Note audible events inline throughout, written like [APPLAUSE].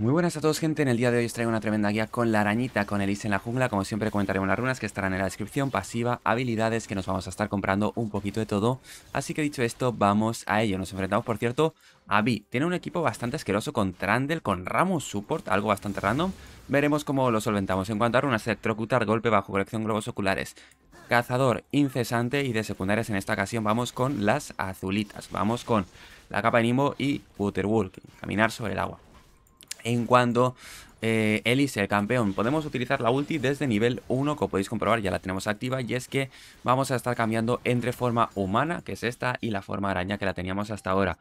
Muy buenas a todos gente, en el día de hoy os traigo una tremenda guía con la arañita, con Elise en la jungla, como siempre comentaremos las runas que estarán en la descripción, pasiva, habilidades, que nos vamos a estar comprando un poquito de todo, así que dicho esto, vamos a ello, nos enfrentamos por cierto a Vi, tiene un equipo bastante asqueroso con Trandel, con Ramos Support, algo bastante random, veremos cómo lo solventamos, en cuanto a runas, electrocutar, golpe bajo, colección globos oculares, cazador incesante y de secundarias en esta ocasión vamos con las azulitas, vamos con la capa de Nimbo y Waterwalking, caminar sobre el agua en cuanto eh, el campeón. Podemos utilizar la ulti desde nivel 1, como podéis comprobar, ya la tenemos activa, y es que vamos a estar cambiando entre forma humana, que es esta, y la forma araña que la teníamos hasta ahora.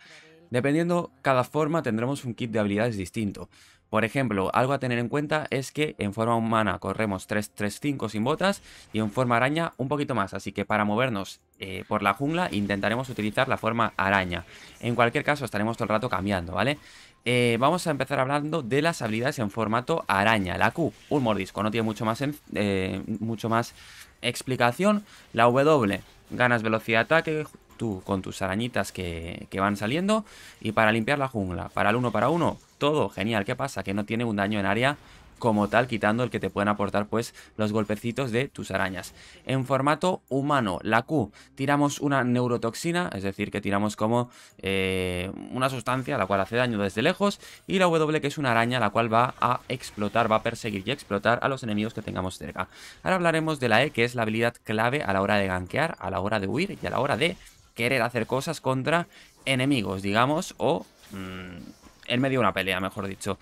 Dependiendo cada forma tendremos un kit de habilidades distinto. Por ejemplo, algo a tener en cuenta es que en forma humana corremos 3-3-5 sin botas y en forma araña un poquito más, así que para movernos eh, por la jungla intentaremos utilizar la forma araña. En cualquier caso estaremos todo el rato cambiando, ¿vale? Eh, vamos a empezar hablando de las habilidades en formato araña. La Q, un mordisco, no tiene mucho más, eh, mucho más explicación. La W, ganas velocidad de ataque tú con tus arañitas que, van saliendo. Y para limpiar la jungla, para el uno para uno, todo genial. ¿Qué pasa? Que no tiene un daño en área como tal, quitando el que te pueden aportar pues los golpecitos de tus arañas. En formato humano, la Q, tiramos una neurotoxina, es decir, que tiramos como eh, una sustancia la cual hace daño desde lejos, y la W que es una araña la cual va a explotar, va a perseguir y explotar a los enemigos que tengamos cerca. Ahora hablaremos de la E, que es la habilidad clave a la hora de gankear, a la hora de huir y a la hora de querer hacer cosas contra enemigos, digamos, o... Mm, en medio de una pelea, mejor dicho.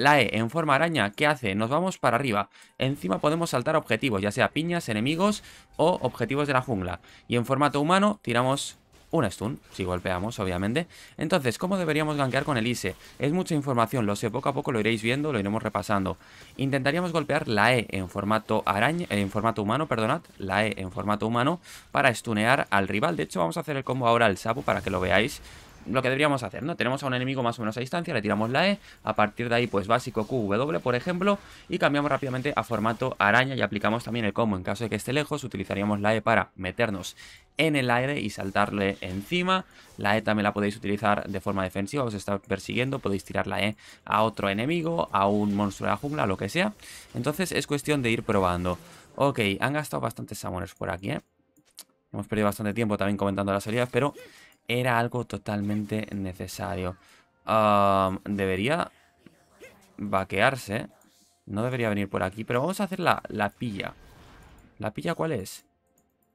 La E en forma araña, ¿qué hace? Nos vamos para arriba. Encima podemos saltar objetivos, ya sea piñas, enemigos o objetivos de la jungla. Y en formato humano tiramos un stun, si golpeamos, obviamente. Entonces, ¿cómo deberíamos gankear con el ISE? Es mucha información, lo sé, poco a poco lo iréis viendo, lo iremos repasando. Intentaríamos golpear la E en formato araña, en formato humano, perdonad, la E en formato humano, para stunear al rival. De hecho, vamos a hacer el combo ahora al sapo para que lo veáis lo que deberíamos hacer, ¿no? Tenemos a un enemigo más o menos a distancia, le tiramos la E, a partir de ahí pues básico QW por ejemplo, y cambiamos rápidamente a formato araña y aplicamos también el combo. En caso de que esté lejos utilizaríamos la E para meternos en el aire y saltarle encima. La E también la podéis utilizar de forma defensiva, os está persiguiendo, podéis tirar la E a otro enemigo, a un monstruo de la jungla, lo que sea. Entonces es cuestión de ir probando. Ok, han gastado bastantes samones por aquí, ¿eh? Hemos perdido bastante tiempo también comentando las salidas, pero era algo totalmente necesario. debería vaquearse. No debería venir por aquí, pero vamos a hacer la, la pilla. ¿La pilla cuál es?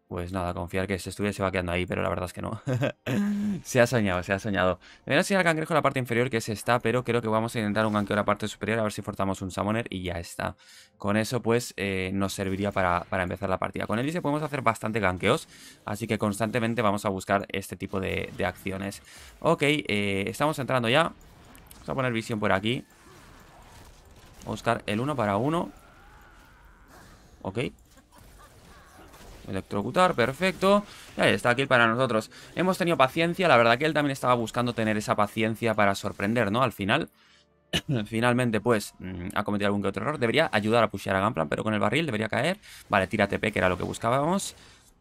Pues nada, confiar que ese estudio se va quedando ahí, pero la verdad es que no. [LAUGHS] Mm. se ha soñado, se ha soñado. Me si a enseñar al cangrejo la parte inferior, que se está pero creo que vamos a intentar un ganqueo en la parte superior, a ver si forzamos un summoner y ya está. Con eso, pues, eh, nos serviría para, empezar la partida. Con Elise podemos hacer bastante ganqueos, así que constantemente vamos a buscar este tipo de, acciones. Ok, eh, estamos entrando ya. Vamos a poner visión por aquí. Vamos a Buscar el uno para uno. Ok, Electrocutar, perfecto. Y ahí está aquí para nosotros. Hemos tenido paciencia, la verdad que él también estaba buscando tener esa paciencia para sorprender, ¿no? Al final, [CLEARS THROAT] finalmente, pues, mm, ha cometido algún que otro error. Debería ayudar a pushear a Gamplan, pero con el barril debería caer. Vale, tira TP, que era lo que buscábamos.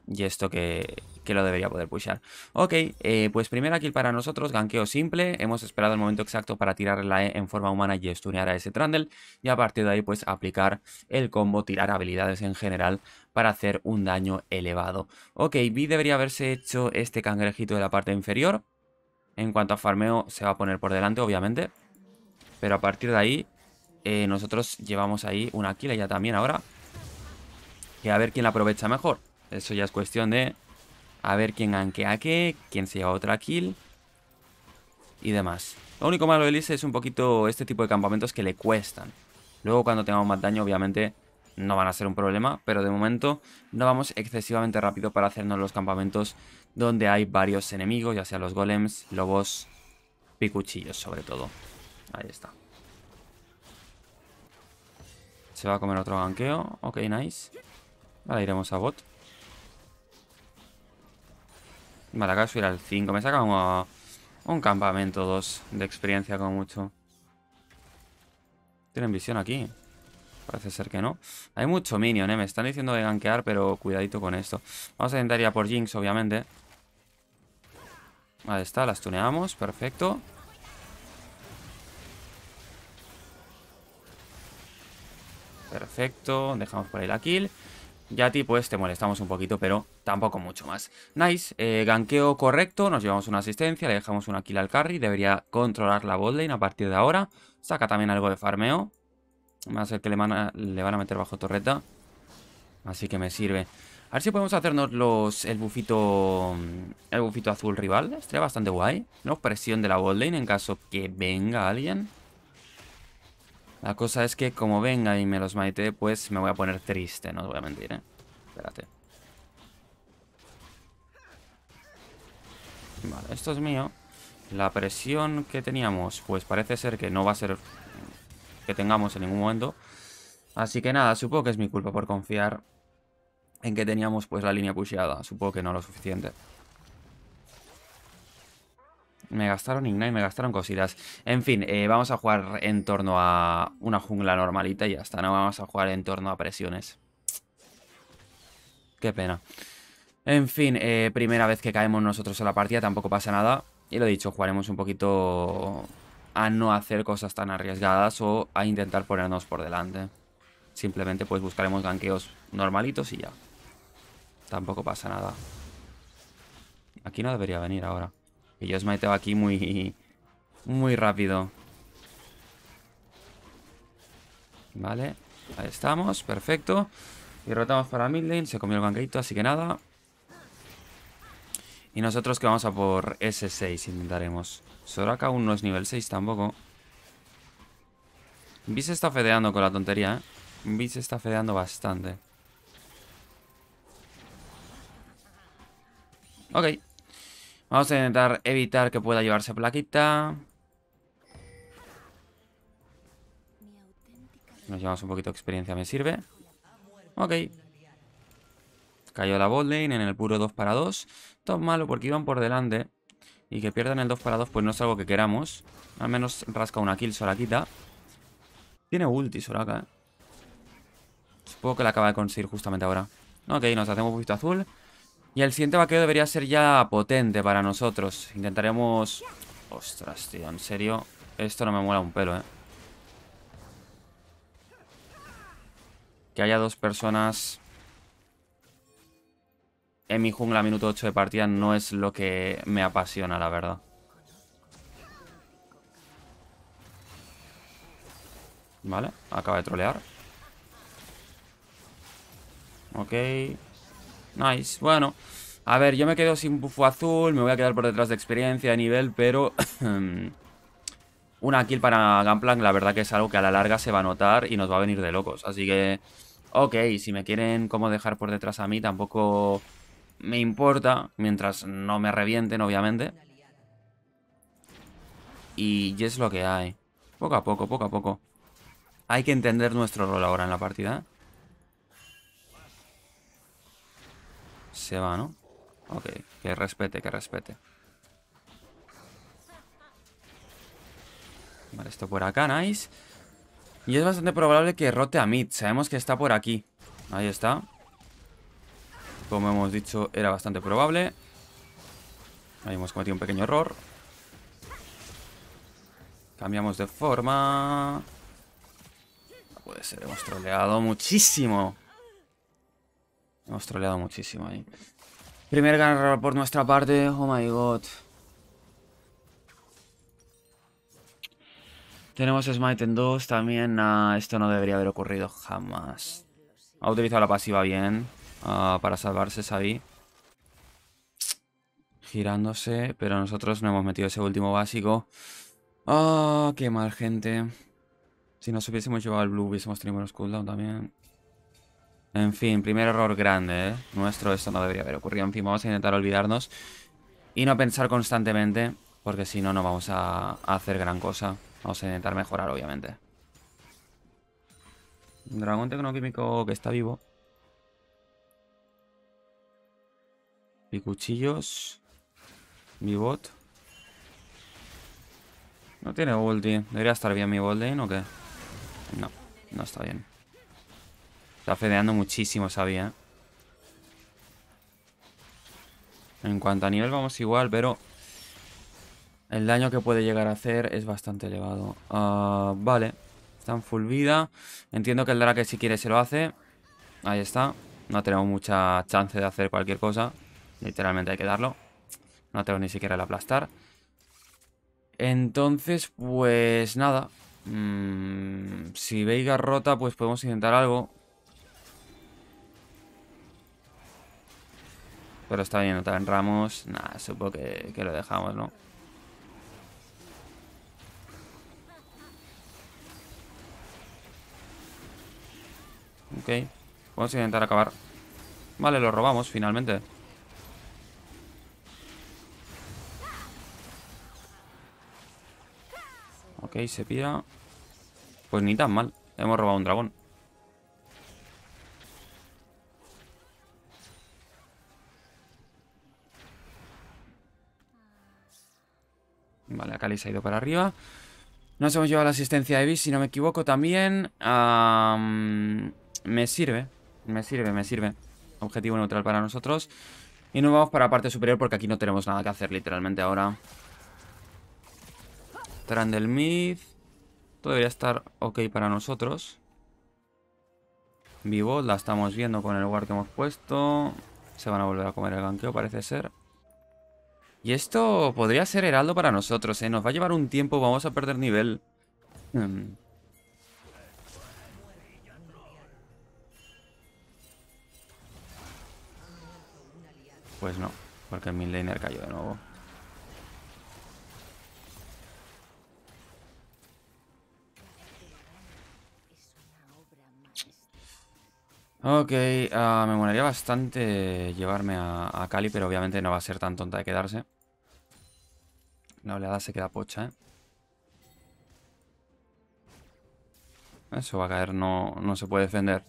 Y esto que, que lo debería poder puxar Ok, eh, pues primera kill para nosotros, ganqueo simple. Hemos esperado el momento exacto para tirar la E en forma humana y estunear a ese Trundle. Y a partir de ahí, pues aplicar el combo, tirar habilidades en general para hacer un daño elevado. Ok, Vi debería haberse hecho este cangrejito de la parte inferior. En cuanto a farmeo, se va a poner por delante, obviamente. Pero a partir de ahí, eh, nosotros llevamos ahí una kill ya también ahora. Y a ver quién la aprovecha mejor. Eso ya es cuestión de a ver quién ankea qué, quién se lleva otra kill y demás. Lo único malo de Elise es un poquito este tipo de campamentos que le cuestan. Luego cuando tengamos más daño, obviamente, no van a ser un problema, pero de momento no vamos excesivamente rápido para hacernos los campamentos donde hay varios enemigos, ya sea los golems, lobos, picuchillos sobre todo. Ahí está. Se va a comer otro ganqueo. Ok, nice. Ahora iremos a bot. Vale, acá subir al 5. Me saca un campamento 2 de experiencia como mucho. ¿Tienen visión aquí? Parece ser que no. Hay mucho minion, ¿eh? Me están diciendo de ganquear, pero cuidadito con esto. Vamos a intentar ir a por Jinx, obviamente. Ahí está, las tuneamos. Perfecto. Perfecto. Dejamos por ahí la kill a ti pues te molestamos un poquito, pero tampoco mucho más. Nice, eh, ganqueo correcto, nos llevamos una asistencia, le dejamos una kill al carry, debería controlar la botlane a partir de ahora. Saca también algo de farmeo. Va a ser que le van a, le van a meter bajo torreta. Así que me sirve. A ver si podemos hacernos los, el bufito el bufito azul rival. Estaría bastante guay. No presión de la botlane en caso que venga alguien. La cosa es que como venga y me los maite, pues me voy a poner triste, no os voy a mentir, ¿eh? Espérate. Vale, esto es mío. La presión que teníamos, pues parece ser que no va a ser que tengamos en ningún momento. Así que nada, supongo que es mi culpa por confiar en que teníamos pues la línea pusheada. Supongo que no lo suficiente me gastaron Ignite, me gastaron cositas. En fin, eh, vamos a jugar en torno a una jungla normalita y hasta no vamos a jugar en torno a presiones. Qué pena. En fin, eh, primera vez que caemos nosotros en la partida, tampoco pasa nada. Y lo dicho, jugaremos un poquito a no hacer cosas tan arriesgadas o a intentar ponernos por delante. Simplemente pues buscaremos ganqueos normalitos y ya. Tampoco pasa nada. Aquí no debería venir ahora. Y yo os aquí muy... Muy rápido. Vale. Ahí estamos. Perfecto. Y rotamos para lane. Se comió el banquito, así que nada. Y nosotros que vamos a por S6 intentaremos. Soraka aún no es nivel 6 tampoco. Viz está fedeando con la tontería, ¿eh? se está fedeando bastante. Ok. Vamos a intentar evitar que pueda llevarse plaquita. Nos llevamos un poquito de experiencia, me sirve. Ok. Cayó la lane en el puro 2 para 2. Todo malo porque iban por delante. Y que pierdan el 2 para 2 pues no es algo que queramos. Al menos rasca una kill, Sorakita. Tiene ulti, Soraka, ¿eh? Supongo que la acaba de conseguir justamente ahora. Ok, nos hacemos un poquito azul. Y el siguiente vaqueo debería ser ya potente para nosotros. Intentaremos... Ostras, tío, en serio. Esto no me mola un pelo, ¿eh? Que haya dos personas... En mi jungla minuto 8 de partida no es lo que me apasiona, la verdad. Vale, acaba de trolear. Ok. Nice, bueno. A ver, yo me quedo sin bufo azul, me voy a quedar por detrás de experiencia, de nivel, pero... [CLEARS THROAT] una kill para Gunplank, la verdad que es algo que a la larga se va a notar y nos va a venir de locos. Así que, ok, si me quieren como dejar por detrás a mí, tampoco me importa, mientras no me revienten, obviamente. Y es lo que hay. Poco a poco, poco a poco. Hay que entender nuestro rol ahora en la partida, Se va, ¿no? Ok, que respete, que respete. Vale, esto por acá, nice. Y es bastante probable que rote a mid. Sabemos que está por aquí. Ahí está. Como hemos dicho, era bastante probable. Ahí hemos cometido un pequeño error. Cambiamos de forma. puede ser, hemos troleado muchísimo. Hemos troleado muchísimo ahí. Primer ganador por nuestra parte. Oh my god. Tenemos Smite en 2. También ah, esto no debería haber ocurrido jamás. Ha utilizado la pasiva bien ah, para salvarse Sabi. Girándose, pero nosotros no hemos metido ese último básico. ¡Ah! ¡Qué mal, gente! Si nos hubiésemos llevado el blue, hubiésemos tenido menos cooldown también. En fin, primer error grande, ¿eh? Nuestro, esto no debería haber ocurrido. En fin, vamos a intentar olvidarnos y no pensar constantemente, porque si no, no vamos a hacer gran cosa. Vamos a intentar mejorar, obviamente. Dragón tecnoquímico que está vivo. Y cuchillos. Mi bot. No tiene ulti. ¿Debería estar bien mi bot o qué? No, no está bien. Está fedeando muchísimo sabía. En cuanto a nivel vamos igual, pero... El daño que puede llegar a hacer es bastante elevado. Ah, vale. Está en full vida. Entiendo que el drake si quiere se lo hace. Ahí está. No tenemos mucha chance de hacer cualquier cosa. Literalmente hay que darlo. No tengo ni siquiera el aplastar. Entonces, pues nada. Mm, si Veiga rota, pues podemos intentar algo. Pero está bien, otra en Ramos. Nada, supongo que, que lo dejamos, ¿no? Ok. Vamos a intentar acabar. Vale, lo robamos finalmente. Ok, se pira. Pues ni tan mal. Hemos robado un dragón. Vale, acá se ha ido para arriba. Nos hemos llevado la asistencia de Bis, si no me equivoco, también. me sirve, me sirve, me sirve. Objetivo neutral para nosotros. Y nos vamos para la parte superior porque aquí no tenemos nada que hacer literalmente ahora. del Mid. Todo debería estar ok para nosotros. Vivo, la estamos viendo con el lugar que hemos puesto. Se van a volver a comer el ganqueo, parece ser. Y esto podría ser heraldo para nosotros, ¿eh? Nos va a llevar un tiempo, vamos a perder nivel. Mm. Pues no, porque el midlaner cayó de nuevo. Ok, ah, me molaría bastante llevarme a, a Cali, pero obviamente no va a ser tan tonta de quedarse. La oleada se queda pocha, ¿eh? Eso va a caer, no, se puede defender.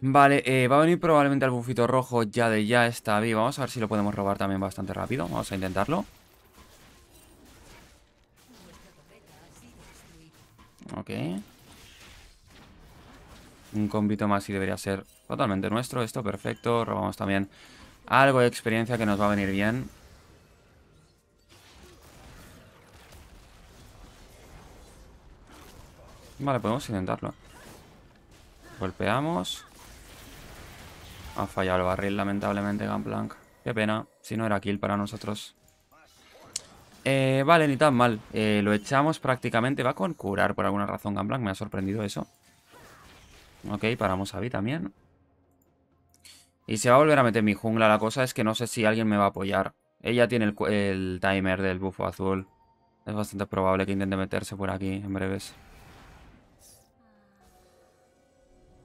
Vale, eh, va a venir probablemente al bufito rojo ya de ya está vivo. Vamos a ver si lo podemos robar también bastante rápido. Vamos a intentarlo. Ok. Un combito más y debería ser totalmente nuestro. Esto perfecto. Robamos también algo de experiencia que nos va a venir bien. Vale, podemos intentarlo. Golpeamos. Ha fallado el barril, lamentablemente, Gunplank. Qué pena, si no era kill para nosotros. Eh, vale, ni tan mal. Eh, lo echamos prácticamente. Va con curar por alguna razón, Gunplank. Me ha sorprendido eso. Ok, paramos a B también. Y se va a volver a meter mi jungla. La cosa es que no sé si alguien me va a apoyar. Ella tiene el, el timer del bufo azul. Es bastante probable que intente meterse por aquí en breves.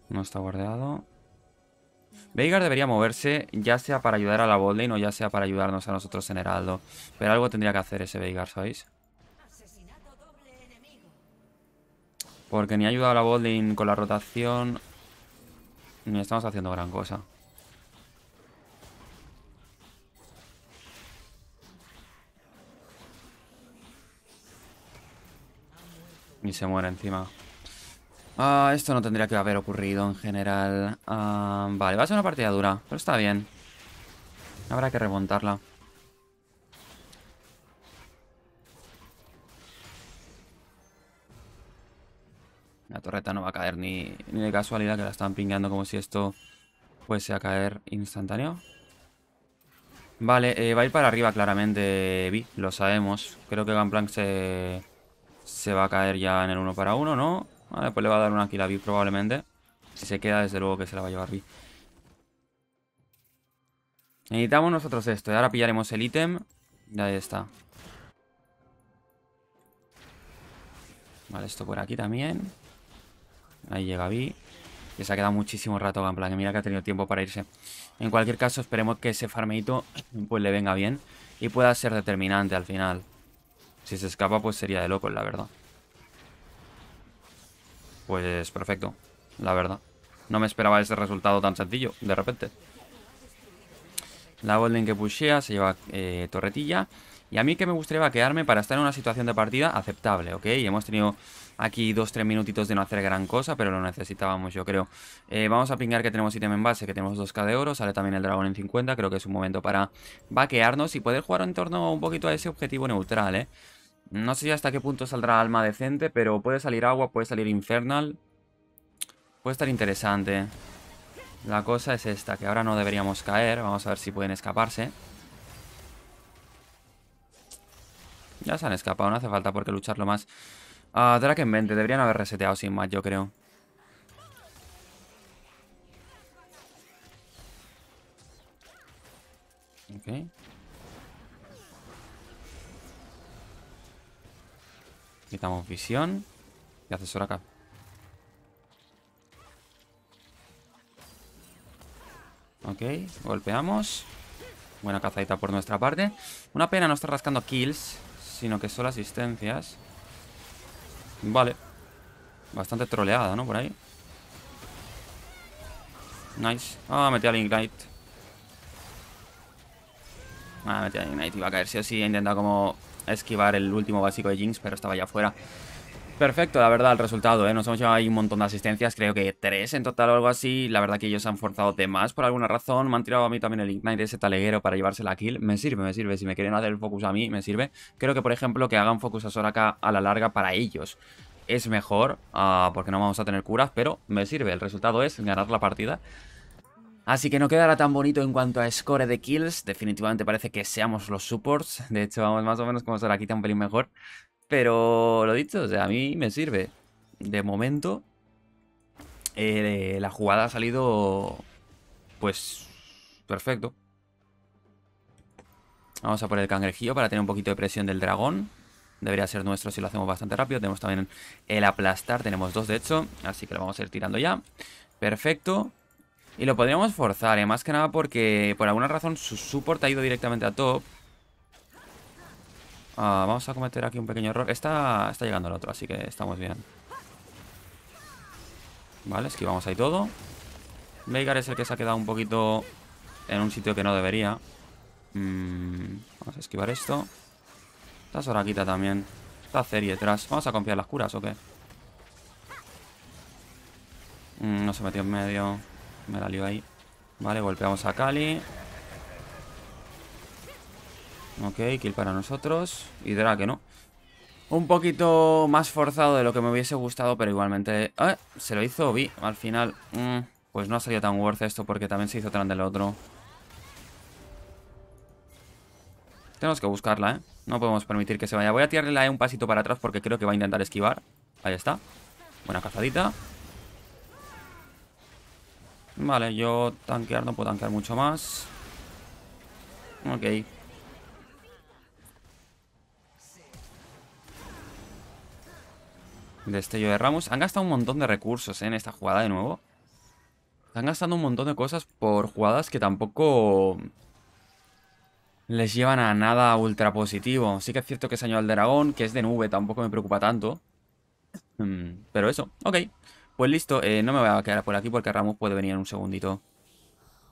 No está guardado. Veigar debería moverse, ya sea para ayudar a la botlane o ya sea para ayudarnos a nosotros en Heraldo. Pero algo tendría que hacer ese Veigar, ¿sabéis? Porque ni ha ayudado a la botlane con la rotación, ni estamos haciendo gran cosa. Y se muere encima. Ah, esto no tendría que haber ocurrido en general. Ah, vale, va a ser una partida dura, pero está bien. Habrá que remontarla. La torreta no va a caer ni, de casualidad que la están pingando como si esto fuese a caer instantáneo. Vale, eh, va a ir para arriba claramente Vi, lo sabemos. Creo que Gunplank se, se va a caer ya en el uno para uno ¿no? Vale, pues le va a dar una kill a B probablemente. Si se queda, desde luego que se la va a llevar Vi Necesitamos nosotros esto. Y ¿eh? ahora pillaremos el ítem. Y ahí está. Vale, esto por aquí también. Ahí llega Vi. Y se ha quedado muchísimo rato, en que mira que ha tenido tiempo para irse. En cualquier caso, esperemos que ese farmeito pues, le venga bien y pueda ser determinante al final. Si se escapa, pues sería de locos, la verdad. Pues perfecto, la verdad. No me esperaba ese resultado tan sencillo, de repente. La Golden que pushea se lleva eh, torretilla. Y a mí que me gustaría quedarme para estar en una situación de partida aceptable, ¿ok? Y hemos tenido aquí 2-3 minutitos de no hacer gran cosa, pero lo necesitábamos, yo creo. Eh, vamos a pingar que tenemos ítem en base, que tenemos 2k de oro, sale también el dragón en 50, creo que es un momento para vaquearnos y poder jugar en torno un poquito a ese objetivo neutral, ¿eh? No sé hasta qué punto saldrá alma decente, pero puede salir agua, puede salir infernal. Puede estar interesante. La cosa es esta, que ahora no deberíamos caer. Vamos a ver si pueden escaparse. Ya se han escapado, no hace falta porque lucharlo más. Ah, que 20, deberían haber reseteado sin más, yo creo. Ok. Quitamos visión. Y asesor acá. Ok, golpeamos. Buena cazadita por nuestra parte. Una pena no estar rascando kills, sino que solo asistencias. Vale. Bastante troleada, ¿no? Por ahí. Nice. Ah, metí al Ignite. Ah, metí al Ignite. Iba a caer sí o sí. He intentado como esquivar el último básico de Jinx, pero estaba ya fuera. Perfecto, la verdad, el resultado, ¿eh? Nos hemos llevado ahí un montón de asistencias, creo que tres en total o algo así. La verdad que ellos se han forzado de más por alguna razón. Me han tirado a mí también el Ignite ese taleguero para llevársela la kill. Me sirve, me sirve. Si me quieren hacer el focus a mí, me sirve. Creo que, por ejemplo, que hagan focus a Soraka a la larga para ellos es mejor, ah, porque no vamos a tener curas, pero me sirve. El resultado es ganar la partida. Así que no quedará tan bonito en cuanto a score de kills. Definitivamente parece que seamos los supports. [LAUGHS] De hecho, vamos más o menos como se la quita un pelín mejor. Pero lo dicho, o sea, a mí me sirve. De momento, eh, la jugada ha salido, pues, perfecto. Vamos a poner el cangrejillo para tener un poquito de presión del dragón. Debería ser nuestro si lo hacemos bastante rápido. Tenemos también el aplastar. Tenemos dos, de hecho. Así que lo vamos a ir tirando ya. Perfecto. Y lo podríamos forzar, ¿eh? más que nada porque por alguna razón su support ha ido directamente a top. Ah, vamos a cometer aquí un pequeño error. Está, llegando el otro, así que estamos bien. Vale, esquivamos ahí todo. Veigar es el que se ha quedado un poquito en un sitio que no debería. Mm, vamos a esquivar esto. Está Soraquita también. Está Ceri detrás. ¿Vamos a confiar las curas o qué? Mm, no se metió en medio. Me la lío ahí. Vale, golpeamos a Cali. Ok, kill para nosotros. Y Drake, ¿no? Un poquito más forzado de lo que me hubiese gustado, pero igualmente... Eh, se lo hizo Vi al final. Mm, pues no ha salido tan worth esto porque también se hizo tran del otro. Tenemos que buscarla, ¿eh? No podemos permitir que se vaya. Voy a tirarle la e un pasito para atrás porque creo que va a intentar esquivar. Ahí está. Buena cazadita. Vale, yo tanquear no puedo tanquear mucho más. Ok. Destello de Ramos. Han gastado un montón de recursos eh, en esta jugada de nuevo. están gastando un montón de cosas por jugadas que tampoco les llevan a nada ultra positivo. Sí que es cierto que es año al dragón, que es de nube, tampoco me preocupa tanto. Mm, pero eso, ok. Pues listo, eh, no me voy a quedar por aquí porque Ramos puede venir en un segundito.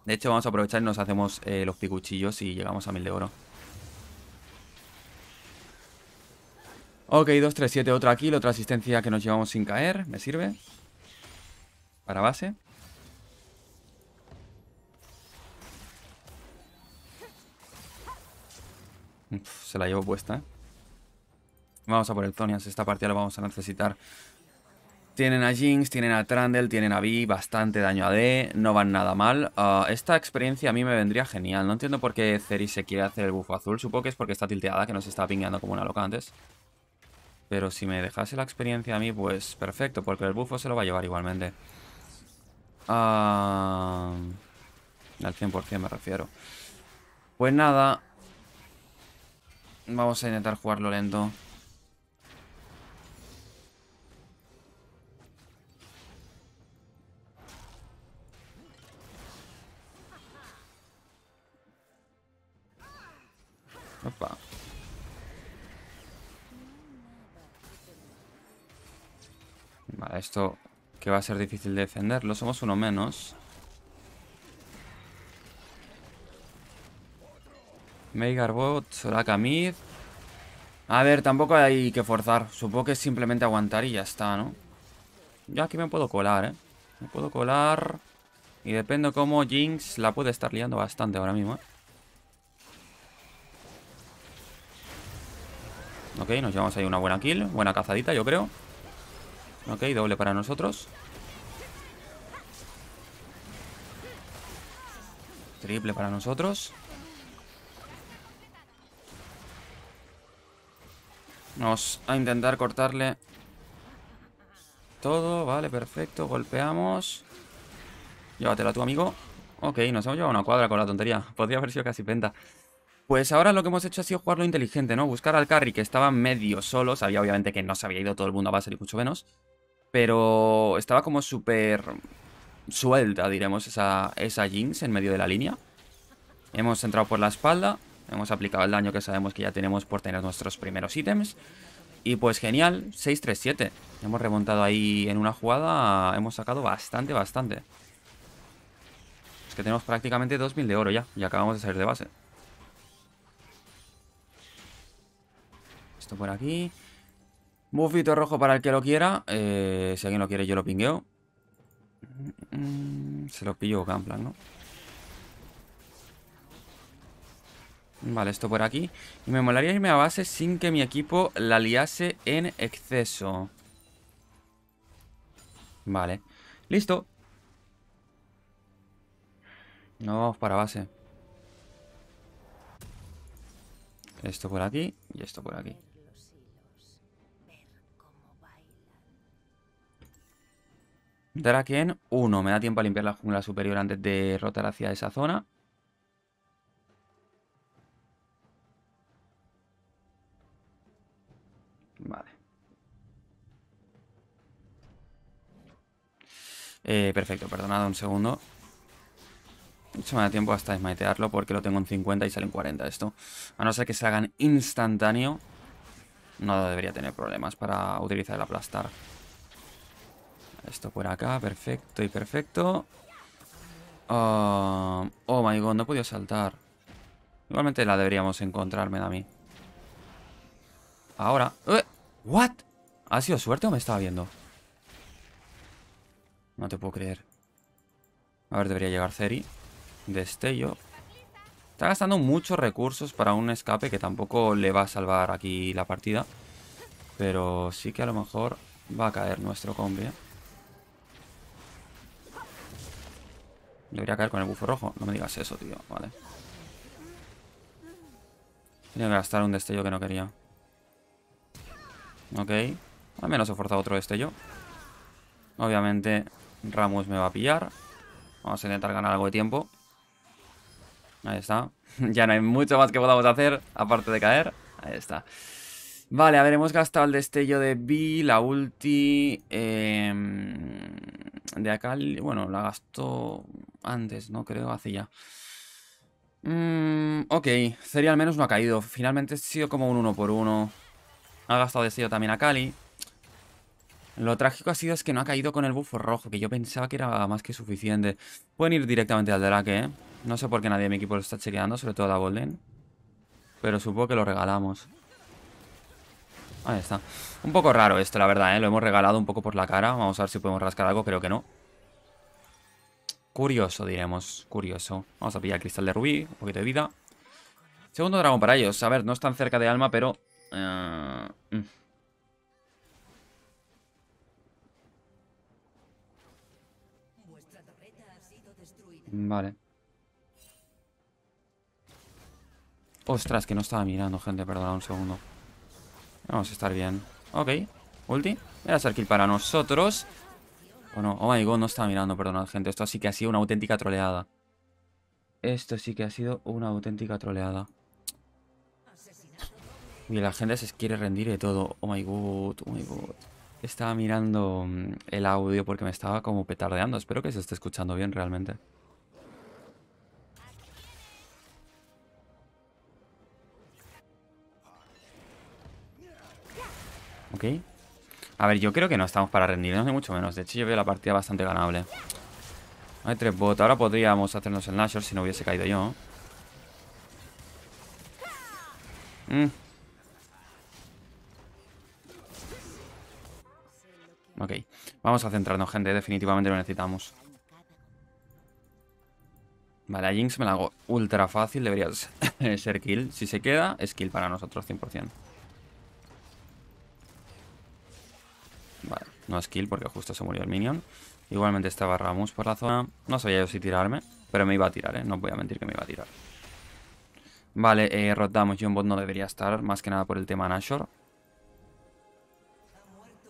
De hecho, vamos a aprovechar y nos hacemos eh, los picuchillos y llegamos a 1000 de oro. Ok, 237, otra aquí, otra asistencia que nos llevamos sin caer, me sirve. Para base. se la llevo puesta. Vamos a por el Zonias, esta partida la vamos a necesitar tienen a Jinx, tienen a Trundle, tienen a Vi, bastante daño a D, no van nada mal. Ah, esta experiencia a mí me vendría genial. No entiendo por qué Ceri se quiere hacer el bufo azul. Supongo que es porque está tilteada, que nos está pingueando como una loca antes. Pero si me dejase la experiencia a mí, pues perfecto, porque el bufo se lo va a llevar igualmente. Ah, al 100% me refiero. Pues nada. Vamos a intentar jugarlo lento. Vale, esto que va a ser difícil de Lo Somos uno menos. Megarbot, Soraka A ver, tampoco hay que forzar. Supongo que simplemente aguantar y ya está, ¿no? Yo aquí me puedo colar, ¿eh? Me puedo colar. Y depende cómo Jinx la puede estar liando bastante ahora mismo, ¿eh? Ok, nos llevamos ahí una buena kill. Buena cazadita, yo creo. Ok, doble para nosotros. Triple para nosotros. Vamos a intentar cortarle todo. Vale, perfecto. Golpeamos. Llévatela tu amigo. Ok, nos hemos llevado una cuadra con la tontería. [LAUGHS] Podría haber sido casi penta. Pues ahora lo que hemos hecho ha sido jugarlo inteligente, ¿no? Buscar al carry que estaba medio solo. Sabía obviamente que no se había ido todo el mundo a base y mucho menos. Pero estaba como súper suelta, diremos, esa, esa Jinx en medio de la línea. Hemos entrado por la espalda. Hemos aplicado el daño que sabemos que ya tenemos por tener nuestros primeros ítems. Y pues genial, 6-3-7. Hemos remontado ahí en una jugada. Hemos sacado bastante, bastante. Es que tenemos prácticamente 2.000 de oro ya. Y acabamos de salir de base. Esto por aquí. buffito rojo para el que lo quiera. Eh, si alguien lo quiere, yo lo pingueo. Mm, se lo pillo Gamplan, ¿no? Vale, esto por aquí. Y me molaría irme a base sin que mi equipo la liase en exceso. Vale. Listo. Nos vamos para base. Esto por aquí y esto por aquí. Draken, 1. Me da tiempo a limpiar la jungla superior antes de rotar hacia esa zona. Vale. Eh, perfecto, perdonad un segundo. Mucho me da tiempo hasta desmaitearlo porque lo tengo en 50 y salen 40 esto. A no ser que se hagan instantáneo, no debería tener problemas para utilizar el aplastar. Esto por acá, perfecto y perfecto. Ah, oh, my god, no he podido saltar. Igualmente la deberíamos encontrar, a mí. Ahora. Eh, ¿What? ¿Ha sido suerte o me estaba viendo? No te puedo creer. A ver, debería llegar Ceri. Destello. Está gastando muchos recursos para un escape que tampoco le va a salvar aquí la partida. Pero sí que a lo mejor va a caer nuestro combi. Eh. Debería caer con el bufo rojo. No me digas eso, tío. Vale. Tenía que gastar un destello que no quería. Ok. Al menos he forzado otro destello. Obviamente, Ramos me va a pillar. Vamos a intentar ganar algo de tiempo. Ahí está. [LAUGHS] ya no hay mucho más que podamos hacer, aparte de caer. Ahí está. Vale, a ver, hemos gastado el destello de B, la ulti... Em, de acá... Bueno, la gastó antes, ¿no? Creo, hace ya. Mm, ok, Ceria al menos no ha caído. Finalmente ha sido como un uno por uno. Ha gastado deseo también a Cali. Lo trágico ha sido es que no ha caído con el bufo rojo, que yo pensaba que era más que suficiente. Pueden ir directamente al Drake, ¿eh? No sé por qué nadie de mi equipo lo está chequeando, sobre todo la Golden. Pero supongo que lo regalamos. Ahí está. Un poco raro esto, la verdad, ¿eh? Lo hemos regalado un poco por la cara. Vamos a ver si podemos rascar algo, creo que no. Curioso, diremos. Curioso. Vamos a pillar cristal de rubí, un poquito de vida. Segundo dragón para ellos. A ver, no están cerca de alma, pero... Eh, mm. Vale. Ostras, que no estaba mirando, gente. Perdona, un segundo. Vamos a estar bien. Ok. Ulti. Era ser kill para nosotros. Oh, oh my god, no estaba mirando, perdona, gente. Esto sí que ha sido una auténtica troleada. Esto sí que ha sido una auténtica troleada. Y la gente se quiere rendir de todo. Oh my god, oh my god. Estaba mirando mm, el audio porque me estaba como petardeando. Espero que se esté escuchando bien realmente. Ok. A ver, yo creo que no estamos para rendirnos ni mucho menos. De hecho, yo veo la partida bastante ganable. Hay tres bots. Ahora podríamos hacernos el Nashor si no hubiese caído yo. Mm. Ok. Vamos a centrarnos, gente. Definitivamente lo necesitamos. Vale, a Jinx me la hago ultra fácil. Debería [LAUGHS] ser kill. Si se queda, es kill para nosotros 100%. Vale, no es kill porque justo se murió el minion. Igualmente estaba Ramus por la zona. No sabía yo si tirarme, pero me iba a tirar, ¿eh? No voy a mentir que me iba a tirar. Vale, eh, rotamos. un Bot no debería estar, más que nada por el tema Nashor.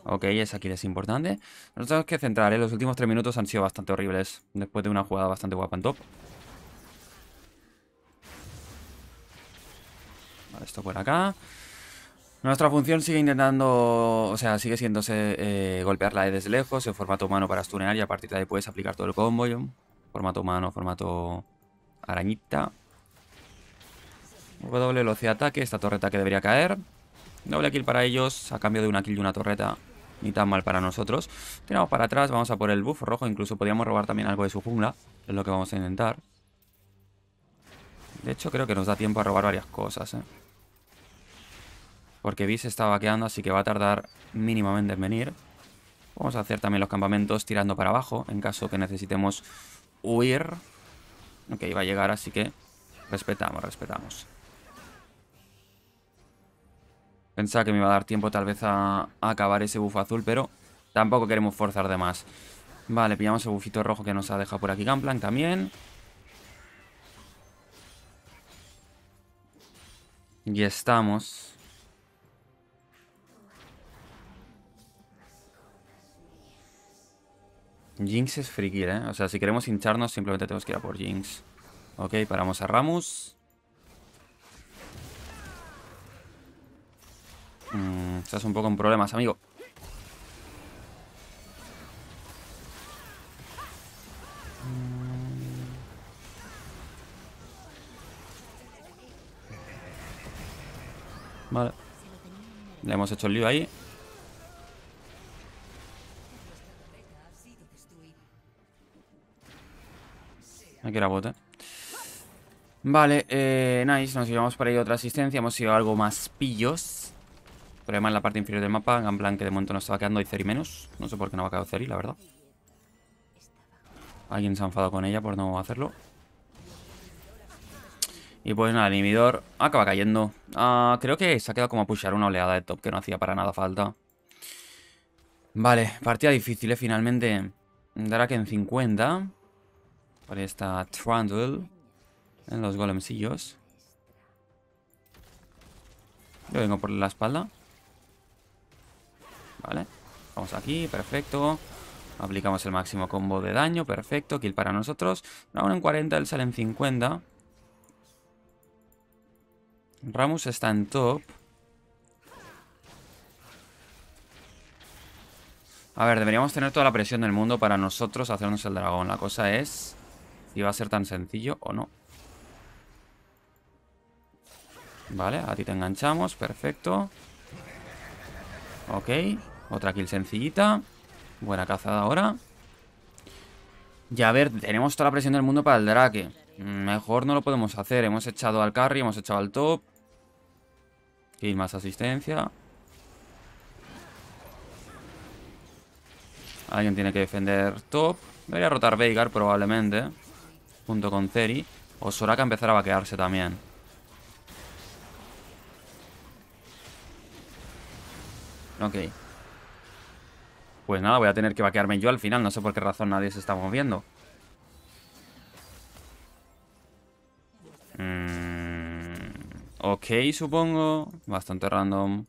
Ok, esa aquí es importante. Nosotros tenemos que centrar, ¿eh? Los últimos tres minutos han sido bastante horribles. Después de una jugada bastante guapa en top. Vale, esto por acá. Nuestra función sigue intentando, o sea, sigue siendo eh, golpearla desde lejos en formato humano para stunear y a partir de ahí puedes aplicar todo el combo. Formato humano, formato arañita. W velocidad ataque, esta torreta que debería caer. Doble kill para ellos, a cambio de una kill y una torreta. Ni tan mal para nosotros. Tiramos para atrás, vamos a por el buff rojo. Incluso podríamos robar también algo de su jungla. Es lo que vamos a intentar. De hecho, creo que nos da tiempo a robar varias cosas, eh. Porque Vi estaba quedando, así que va a tardar mínimamente en venir. Vamos a hacer también los campamentos tirando para abajo, en caso que necesitemos huir. Ok, va a llegar, así que respetamos, respetamos. Pensaba que me iba a dar tiempo tal vez a, acabar ese bufo azul, pero tampoco queremos forzar de más. Vale, pillamos el bufito rojo que nos ha dejado por aquí Gamplank también. Y estamos. Jinx es friki, ¿eh? O sea, si queremos hincharnos, simplemente tenemos que ir a por Jinx. Ok, paramos a Ramos. Mm, estás un poco en problemas, amigo. Vale. Le hemos hecho el lío ahí. Aquí la bota. Vale, eh, nice. Nos llevamos para ahí otra asistencia. Hemos sido algo más pillos. Problema en la parte inferior del mapa, en plan que de momento nos estaba quedando Zeri menos. No sé por qué no va a quedar y la verdad. Alguien se ha enfadado con ella por no hacerlo. Y pues nada, el inhibidor acaba cayendo. Ah, creo que se ha quedado como a pushar una oleada de top que no hacía para nada falta. Vale, partida difícil, eh, finalmente. Dará que en 50. Por ahí está Trundle. En los golemcillos. Yo vengo por la espalda. Vale. Vamos aquí, perfecto. Aplicamos el máximo combo de daño, perfecto. Kill para nosotros. Dragon en 40, él sale en 50. ramos está en top. A ver, deberíamos tener toda la presión del mundo para nosotros hacernos el dragón. La cosa es va a ser tan sencillo o no. Vale, a ti te enganchamos, perfecto. Ok, otra kill sencillita. Buena cazada ahora. Y a ver, tenemos toda la presión del mundo para el drake. Mejor no lo podemos hacer. Hemos echado al carry, hemos echado al top. Y más asistencia. Alguien tiene que defender top. Debería rotar Veigar probablemente junto con Ceri o Soraka empezará a vaquearse también. Ok. Pues nada, voy a tener que vaquearme yo al final. No sé por qué razón nadie se está moviendo. Mm, ok, supongo. Bastante random.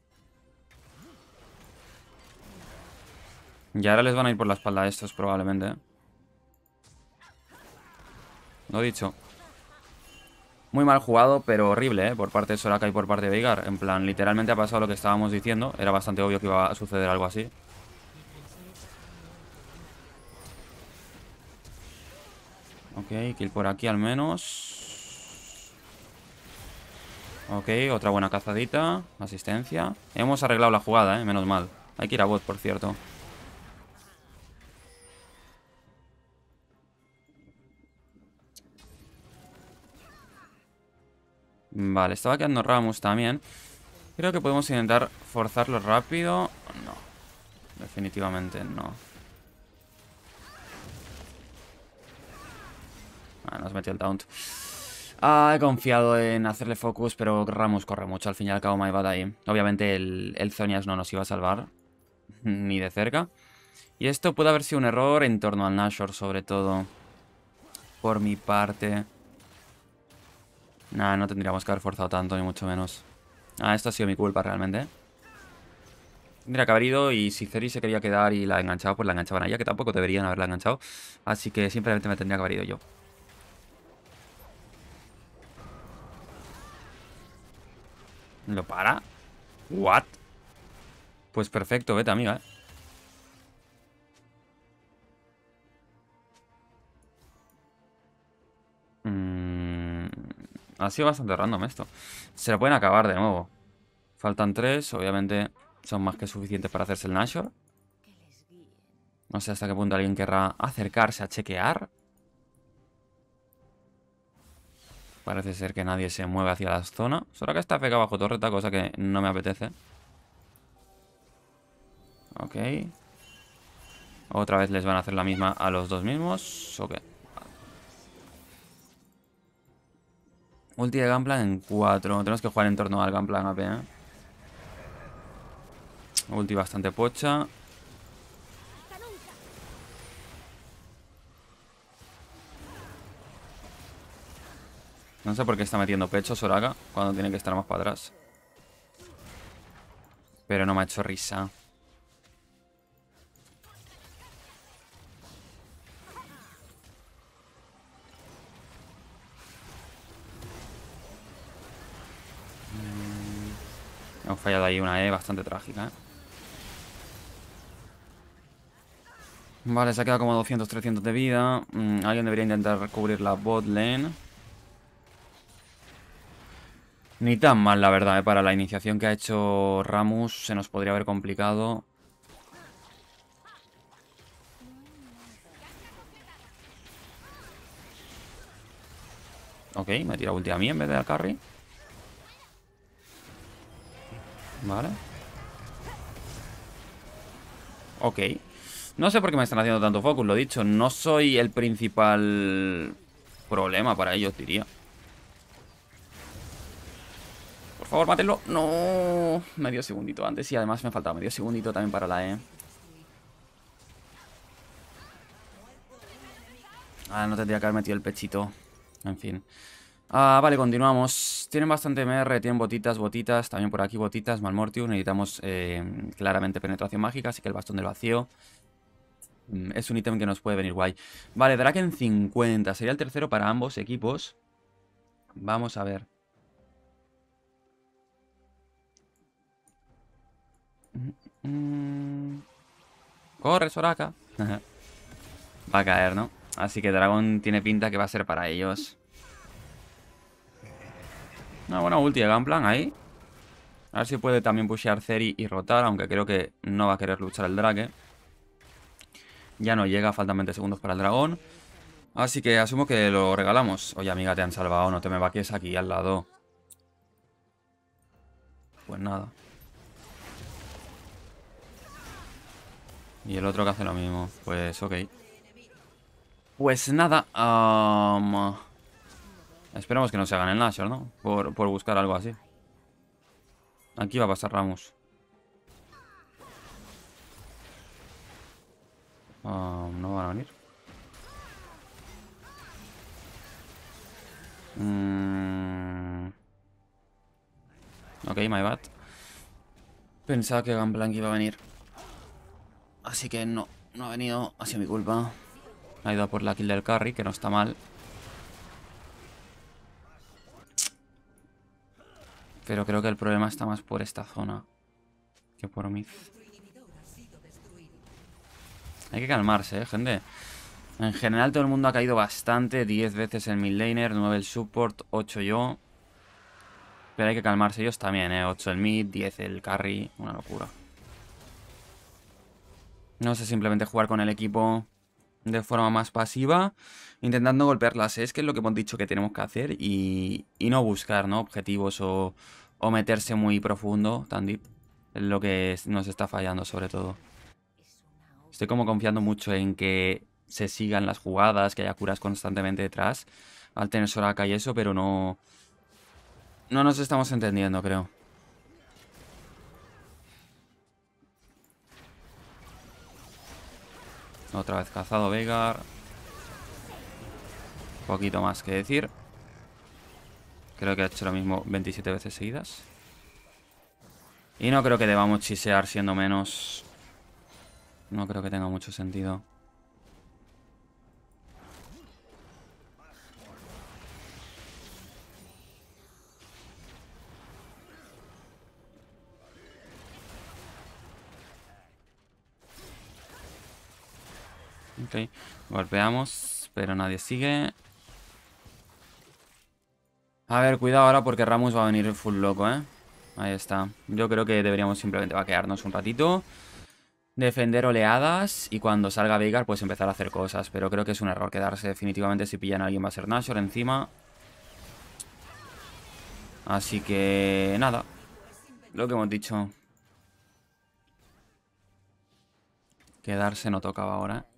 Y ahora les van a ir por la espalda estos probablemente. Lo dicho. Muy mal jugado, pero horrible, ¿eh? Por parte de Soraka y por parte de Veigar. En plan, literalmente ha pasado lo que estábamos diciendo. Era bastante obvio que iba a suceder algo así. Ok, kill por aquí al menos. Ok, otra buena cazadita. Asistencia. Hemos arreglado la jugada, ¿eh? Menos mal. Hay que ir a bot, por cierto. Vale, estaba quedando Ramos también. Creo que podemos intentar forzarlo rápido. No. Definitivamente no. Ah, nos metió el taunt. Ah, he confiado en hacerle focus, pero Ramos corre mucho. Al fin y al cabo, my ahí. Obviamente el, el Zonias no nos iba a salvar. [LAUGHS] Ni de cerca. Y esto puede haber sido un error en torno al Nashor, sobre todo. Por mi parte. Nah, no tendríamos que haber forzado tanto, ni mucho menos. Ah, esto ha sido mi culpa realmente, Tendría que haber ido y si Ceri se quería quedar y la enganchado pues la enganchaban a ella, que tampoco deberían haberla enganchado. Así que simplemente me tendría que haber ido yo. ¿Lo para? ¿What? Pues perfecto, vete, amiga, ¿eh? Ha sido bastante random esto. Se lo pueden acabar de nuevo. Faltan tres, obviamente son más que suficientes para hacerse el Nashor. No sé hasta qué punto alguien querrá acercarse a chequear. Parece ser que nadie se mueve hacia la zona. Solo que está pegado bajo torreta, cosa que no me apetece. Ok. Otra vez les van a hacer la misma a los dos mismos. Ok. Ulti de Gunplan en 4. Tenemos que jugar en torno al Gunplan AP, ¿eh? Ulti bastante pocha. No sé por qué está metiendo pecho Soraka cuando tiene que estar más para atrás. Pero no me ha hecho risa. Hemos fallado ahí una E bastante trágica, ¿eh? Vale, se ha quedado como 200, 300 de vida. Mm, alguien debería intentar cubrir la bot Ni tan mal, la verdad, ¿eh? para la iniciación que ha hecho Ramus se nos podría haber complicado. Ok, me tira tirado ulti a mí en vez de al carry. Vale Ok No sé por qué me están haciendo tanto focus, lo he dicho No soy el principal problema para ellos, diría Por favor, mátenlo No Medio segundito antes y además me faltaba medio segundito también para la E Ah, no tendría que haber metido el pechito En fin Ah, vale, continuamos. Tienen bastante MR, tienen botitas, botitas, también por aquí botitas, Malmortius. Necesitamos eh, claramente penetración mágica, así que el bastón del vacío mm, es un ítem que nos puede venir guay. Vale, Draken 50, sería el tercero para ambos equipos. Vamos a ver. Mm, mm. Corre, Soraka. [LAUGHS] va a caer, ¿no? Así que Dragon tiene pinta que va a ser para ellos. Una buena ulti de plan ahí. A ver si puede también pushear Ceri y rotar, aunque creo que no va a querer luchar el drake. Ya no llega, faltan 20 segundos para el dragón. Así que asumo que lo regalamos. Oye, amiga, te han salvado, no te me vaques aquí al lado. Pues nada. Y el otro que hace lo mismo. Pues ok. Pues nada. Um... Esperamos que no se hagan el Nashor, ¿no? Por, buscar algo así. Aquí va a pasar Ramos. Ah, no van a venir. Mm. Ok, my bad. Pensaba que Gunplank iba a venir. Así que no, no ha venido. Ha sido mi culpa. Ha ido por la kill del carry, que no está mal. Pero creo que el problema está más por esta zona que por mí. Hay que calmarse, ¿eh, gente. En general todo el mundo ha caído bastante. 10 veces el laner, 9 el support, 8 yo. Pero hay que calmarse ellos también, ¿eh? 8 el mid, 10 el carry. Una locura. No sé simplemente jugar con el equipo de forma más pasiva, intentando golpear las es, que es lo que hemos dicho que tenemos que hacer y, no buscar ¿no? objetivos o, meterse muy profundo, tan deep, es lo que nos está fallando sobre todo. Estoy como confiando mucho en que se sigan las jugadas, que haya curas constantemente detrás, al tener Soraka y eso, pero no, no nos estamos entendiendo, creo. Otra vez cazado Vegar. Poquito más que decir. Creo que ha hecho lo mismo 27 veces seguidas. Y no creo que debamos chisear siendo menos. No creo que tenga mucho sentido. Ok, golpeamos, pero nadie sigue. A ver, cuidado ahora porque Ramos va a venir full loco, ¿eh? Ahí está. Yo creo que deberíamos simplemente vaquearnos un ratito. Defender oleadas y cuando salga Veigar pues empezar a hacer cosas. Pero creo que es un error quedarse definitivamente si pillan a alguien va a ser Nashor encima. Así que nada. Lo que hemos dicho. Quedarse no tocaba ahora. ¿eh?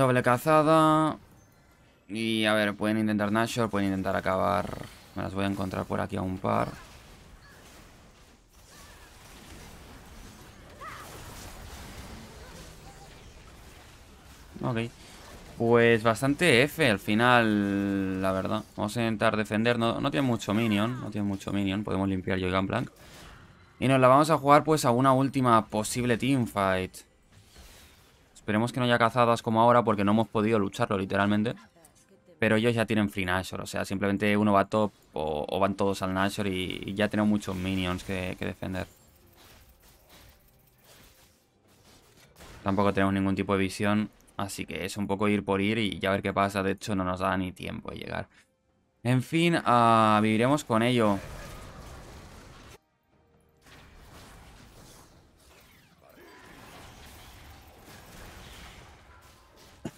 Doble cazada. Y a ver, pueden intentar Nashor, pueden intentar acabar. Me las voy a encontrar por aquí a un par. Ok. Pues bastante F al final, la verdad. Vamos a intentar defender. No, no tiene mucho minion. No tiene mucho minion. Podemos limpiar Joy Blank. Y nos la vamos a jugar pues a una última posible teamfight. Esperemos que no haya cazadas como ahora porque no hemos podido lucharlo literalmente. Pero ellos ya tienen free Nashor, o sea, simplemente uno va top o, van todos al Nashor y, ya tenemos muchos minions que, defender. Tampoco tenemos ningún tipo de visión, así que es un poco ir por ir y ya ver qué pasa. De hecho, no nos da ni tiempo de llegar. En fin, ah, viviremos con ello.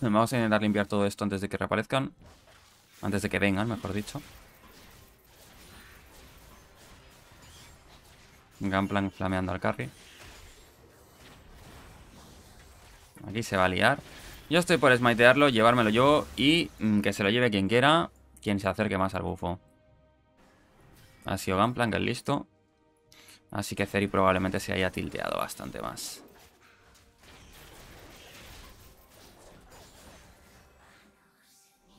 Vamos a intentar limpiar todo esto antes de que reaparezcan. Antes de que vengan, mejor dicho. Gunplan flameando al carry. Aquí se va a liar. Yo estoy por smitearlo, llevármelo yo y mm, que se lo lleve quien quiera, quien se acerque más al bufo. Ha sido Gunplan, que es listo. Así que Ceri probablemente se haya tilteado bastante más.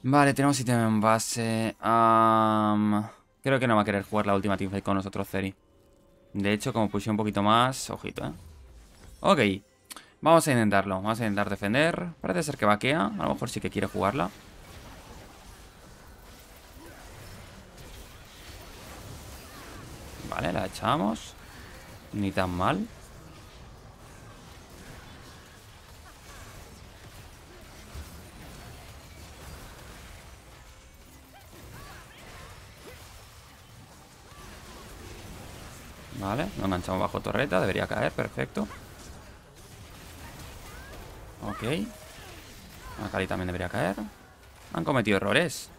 Vale, tenemos ítem en base. creo que no va a querer jugar la última teamfight con nosotros, Zeri. De hecho, como puse un poquito más... Ojito, ¿eh? Ok. Vamos a intentarlo. Vamos a intentar defender. Parece ser que vaquea. A lo mejor sí que quiere jugarla. Vale, la echamos. Ni tan mal. Vale, lo enganchamos bajo torreta. Debería caer, perfecto. Ok. Akali también debería caer. Han cometido errores.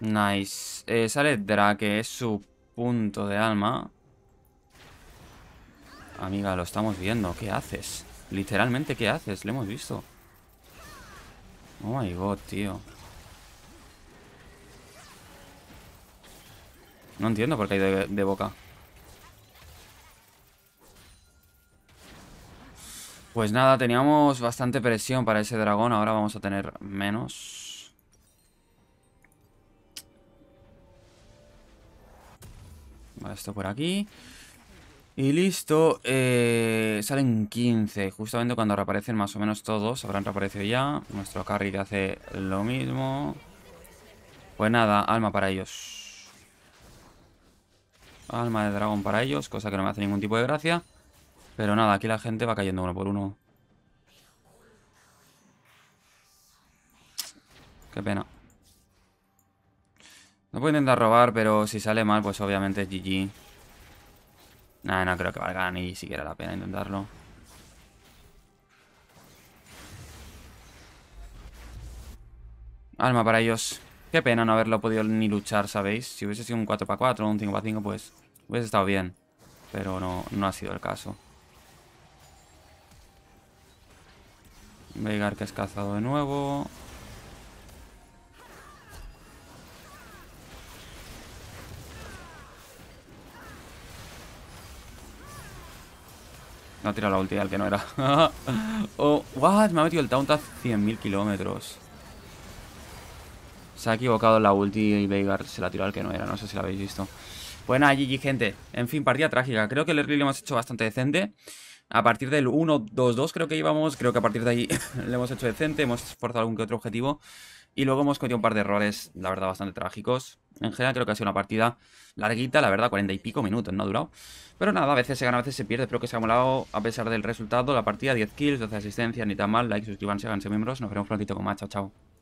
Nice. Eh, sale Drake, es su punto de alma. Amiga, lo estamos viendo. ¿Qué haces? Literalmente, ¿qué haces? Lo hemos visto. Oh my god, tío. No entiendo por qué hay de, boca. Pues nada, teníamos bastante presión para ese dragón. Ahora vamos a tener menos. Vale, esto por aquí. Y listo. Eh, salen 15. Justamente cuando reaparecen más o menos todos. Habrán reaparecido ya. Nuestro carry que hace lo mismo. Pues nada, alma para ellos. Alma de dragón para ellos, cosa que no me hace ningún tipo de gracia. Pero nada, aquí la gente va cayendo uno por uno. Qué pena. No puedo intentar robar, pero si sale mal, pues obviamente es GG. no creo que valga ni siquiera la pena intentarlo. Alma para ellos. Qué pena no haberlo podido ni luchar, ¿sabéis? Si hubiese sido un 4x4 o un 5x5, pues hubiese estado bien. Pero no, no ha sido el caso. Veigar que es cazado de nuevo. No ha tirado la ulti al que no era. [LAUGHS] oh, what? Me ha metido el taunt a 100.000 kilómetros. Se ha equivocado la ulti y Veigar se la tiró al que no era, no sé si la habéis visto. Pues nada, GG, gente. En fin, partida trágica. Creo que el early lo hemos hecho bastante decente. A partir del 1-2-2 creo que íbamos. Creo que a partir de ahí [LAUGHS] le hemos hecho decente. Hemos esforzado algún que otro objetivo. Y luego hemos cometido un par de errores, la verdad, bastante trágicos. En general creo que ha sido una partida larguita, la verdad, cuarenta y pico minutos, no ha durado. Pero nada, a veces se gana, a veces se pierde. Espero que se ha molado a pesar del resultado. La partida, 10 kills, 12 asistencias, ni tan mal. Like, suscríbanse, háganse miembros. Nos veremos prontito con más. Chao, chao.